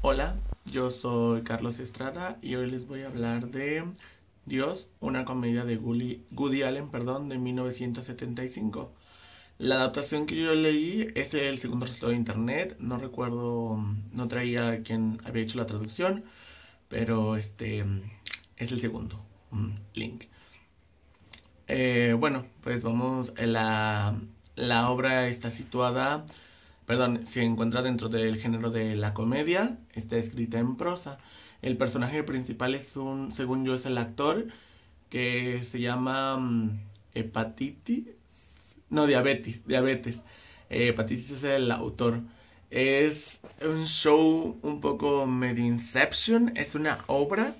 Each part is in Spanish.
Hola, yo soy Carlos Estrada y hoy les voy a hablar de Dios, una comedia de Woody, Allen perdón, de 1975. La adaptación que yo leí es el segundo resultado de internet, no recuerdo, no traía quien había hecho la traducción, pero este es el segundo link. Eh, bueno, pues vamos, eh, la, la obra está situada perdón, se encuentra dentro del género de la comedia, está escrita en prosa. El personaje principal es un, según yo, es el actor que se llama mm, hepatitis, no, diabetes, diabetes. hepatitis es el autor. Es un show un poco medio Inception, es una obra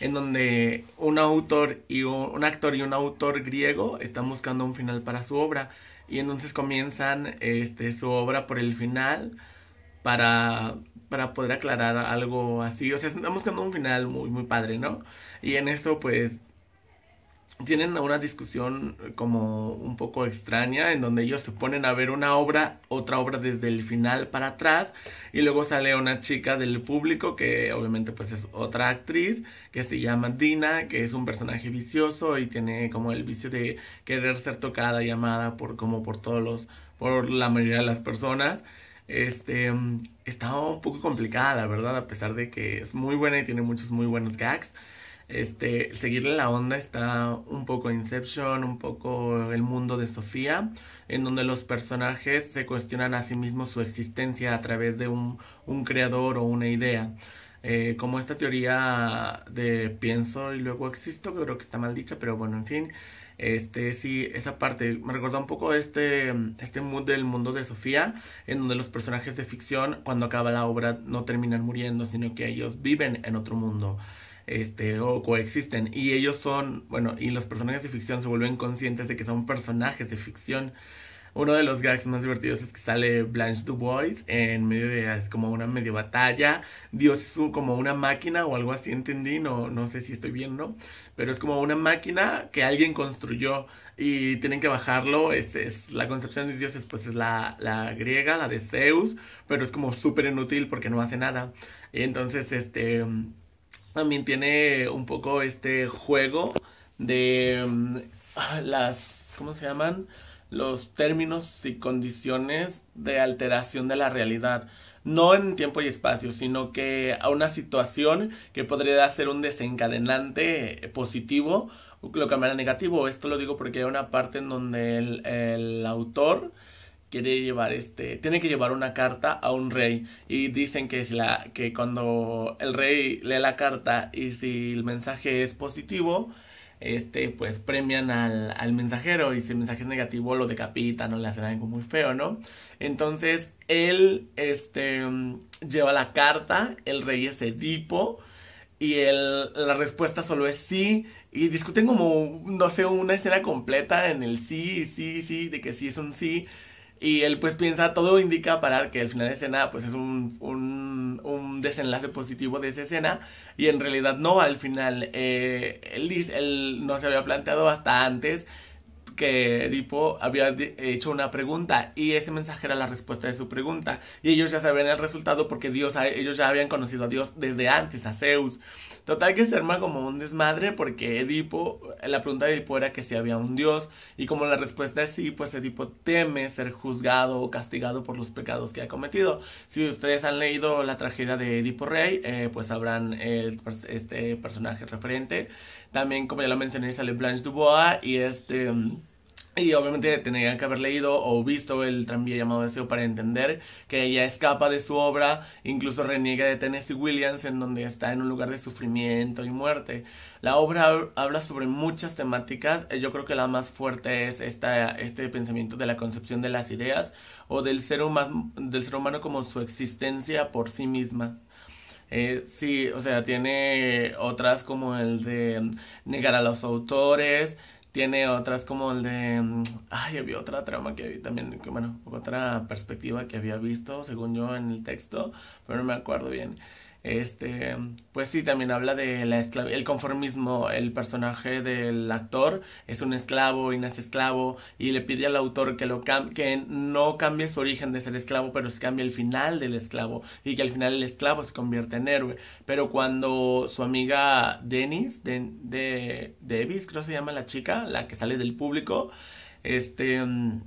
en donde un autor y un actor y un autor griego están buscando un final para su obra y entonces comienzan este, su obra por el final para, para poder aclarar algo así. O sea, estamos buscando un final muy, muy padre, ¿no? Y en eso, pues, tienen una discusión eh, como un poco extraña en donde ellos se ponen a ver una obra, otra obra desde el final para atrás y luego sale una chica del público que obviamente pues es otra actriz que se llama Dina, que es un personaje vicioso y tiene como el vicio de querer ser tocada llamada por como por todos los por la mayoría de las personas. Este mm, está un poco complicada, ¿verdad? A pesar de que es muy buena y tiene muchos muy buenos gags este, seguirle la onda está un poco Inception, un poco el mundo de Sofía, en donde los personajes se cuestionan a sí mismos su existencia a través de un, creador o una idea. Eh, como esta teoría de pienso y luego existo, que creo que está mal dicha, pero bueno, en fin, este sí, esa parte me recuerda un poco este, este mood del mundo de Sofía, en donde los personajes de ficción, cuando acaba la obra, no terminan muriendo, sino que ellos viven en otro mundo este, o coexisten. Y ellos son, bueno, y los personajes de ficción se vuelven conscientes de que son personajes de ficción. Uno de los gags más divertidos es que sale Blanche Dubois en medio de es como una medio batalla. Dios es como una máquina o algo así, entendí, no, no sé si estoy bien, ¿no? Pero es como una máquina que alguien construyó y tienen que bajarlo. Es, es, la concepción de Dios, pues es la, la griega, la de Zeus, pero es como súper inútil porque no hace nada. Y entonces, este también tiene un poco este juego de mm, las, ¿cómo se llaman? Los términos y condiciones de alteración de la realidad. No en tiempo y espacio, sino que a una situación que podría ser un desencadenante positivo o lo que cambiará negativo. Esto lo digo porque hay una parte en donde el autor quiere llevar este tiene que llevar una carta a un rey y dicen que es la que cuando el rey lee la carta y si el mensaje es positivo este pues premian al, al mensajero y si el mensaje es negativo lo decapitan o le hacen algo muy feo no entonces él este lleva la carta el rey es Edipo y el, la respuesta solo es sí. Y discuten como, no sé, una escena completa en el sí, sí, sí, de que sí es un sí. Y él pues piensa, todo indica para que el final de escena pues es un, un, un desenlace positivo de esa escena. Y en realidad no, al final eh, él, él no se había planteado hasta antes que Edipo había hecho una pregunta y ese mensaje era la respuesta de su pregunta. Y ellos ya sabían el resultado porque Dios, ellos ya habían conocido a Dios desde antes, a Zeus. Total que se arma como un desmadre porque Edipo, la pregunta de Edipo era que si había un Dios y como la respuesta es sí, pues Edipo teme ser juzgado o castigado por los pecados que ha cometido. Si ustedes han leído la tragedia de Edipo Rey, eh, pues sabrán este personaje referente. También, como ya lo mencioné, sale Blanche Dubois y este... Mm, y obviamente tendrían que haber leído o visto el tranvía llamado Deseo para entender que ella escapa de su obra, incluso reniega de Tennessee Williams en donde está en un lugar de sufrimiento y muerte. La obra habla sobre muchas temáticas, eh, yo creo que la más fuerte es esta, este pensamiento de la concepción de las ideas o del ser, humano, del ser humano como su existencia por sí misma. Eh, sí, o sea, tiene otras como el de negar a los autores, tiene otras como el de. Mm, ay, había otra trama que había también. Que, bueno, otra perspectiva que había visto, según yo, en el texto, pero no me acuerdo bien. Este, pues sí, también habla de la el conformismo. El personaje del actor es un esclavo y nace esclavo y le pide al autor que, lo que no cambie su origen de ser esclavo, pero se cambie el final del esclavo y que al final el esclavo se convierte en héroe. Pero cuando su amiga Dennis, de, de Davis, creo se llama la chica, la que sale del público, este... Mm,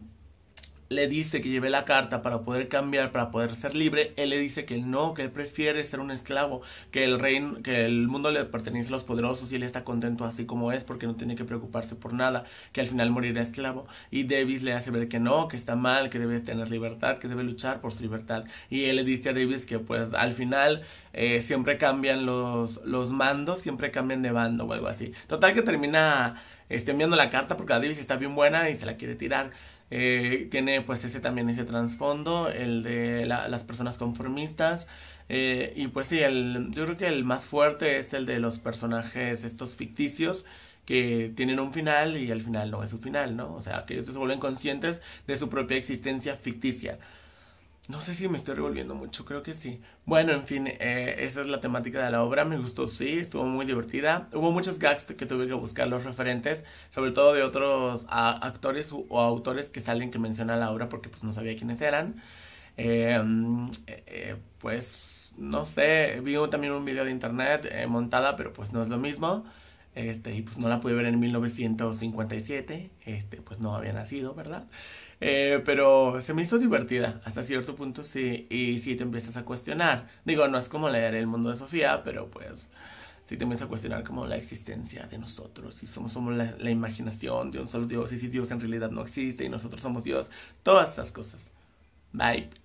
le dice que lleve la carta para poder cambiar, para poder ser libre, él le dice que no, que él prefiere ser un esclavo, que el reino, que el mundo le pertenece a los poderosos y él está contento así como es porque no tiene que preocuparse por nada, que al final morirá esclavo. Y Davis le hace ver que no, que está mal, que debe tener libertad, que debe luchar por su libertad. Y él le dice a Davis que pues al final eh, siempre cambian los, los mandos, siempre cambian de bando o algo así. Total que termina este, enviando la carta porque la Davis está bien buena y se la quiere tirar. Eh, tiene pues ese también ese trasfondo, el de las personas conformistas. Eh, y pues sí, el, yo creo que el más fuerte es el de los personajes estos ficticios que tienen un final y al final no es su final, ¿no? O sea, que ellos se vuelven conscientes de su propia existencia ficticia. No sé si me estoy revolviendo mucho, creo que sí. Bueno, en fin, eh, esa es la temática de la obra. Me gustó, sí, estuvo muy divertida. Hubo muchos gags que tuve que buscar los referentes, sobre todo de otros actores o autores que salen que mencionan la obra porque pues no sabía quiénes eran. Em, eh, eh, pues no sé, vi también un video de internet montada, pero pues no es lo mismo. Este, y pues no la pude ver en 1957, este, pues no había nacido, ¿verdad? Eh, pero se me hizo divertida. Hasta cierto punto sí. Y si te empiezas a cuestionar. Digo, no es como leer El mundo de Sofía, pero pues si te empiezas a cuestionar como la existencia de nosotros. Si somos, somos la, la, imaginación de un solo Dios. Y si Dios en realidad no existe y nosotros somos Dios. Todas esas cosas. Bye.